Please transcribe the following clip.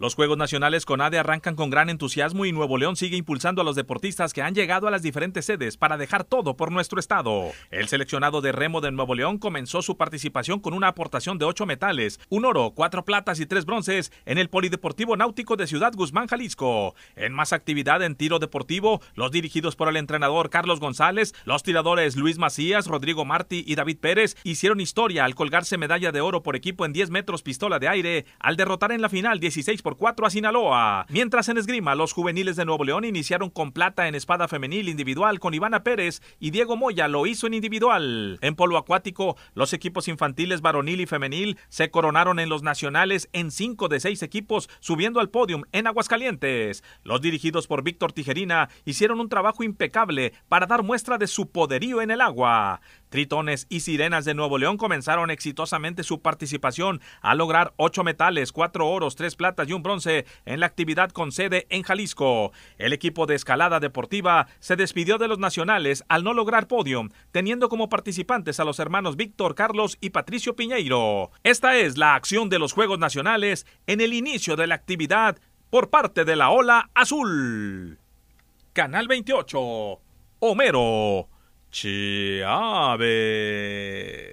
Los Juegos Nacionales con Ade arrancan con gran entusiasmo y Nuevo León sigue impulsando a los deportistas que han llegado a las diferentes sedes para dejar todo por nuestro estado. El seleccionado de remo de Nuevo León comenzó su participación con una aportación de ocho metales, un oro, cuatro platas y tres bronces en el Polideportivo Náutico de Ciudad Guzmán, Jalisco. En más actividad en tiro deportivo, los dirigidos por el entrenador Carlos González, los tiradores Luis Macías, Rodrigo Martí y David Pérez hicieron historia al colgarse medalla de oro por equipo en 10 metros pistola de aire al derrotar en la final 16 4 a Sinaloa. Mientras en esgrima, los juveniles de Nuevo León iniciaron con plata en espada femenil individual con Ivana Pérez y Diego Moya lo hizo en individual. En polo acuático, los equipos infantiles varonil y femenil se coronaron en los nacionales en 5 de 6 equipos subiendo al podium en Aguascalientes. Los dirigidos por Víctor Tijerina hicieron un trabajo impecable para dar muestra de su poderío en el agua. Tritones y Sirenas de Nuevo León comenzaron exitosamente su participación a lograr ocho metales, cuatro oros, tres platas y un bronce en la actividad con sede en Jalisco. El equipo de escalada deportiva se despidió de los nacionales al no lograr podio, teniendo como participantes a los hermanos Víctor, Carlos y Patricio Piñeiro. Esta es la acción de los Juegos Nacionales en el inicio de la actividad por parte de la Ola Azul. Canal 28. Homero. 吃啊呗！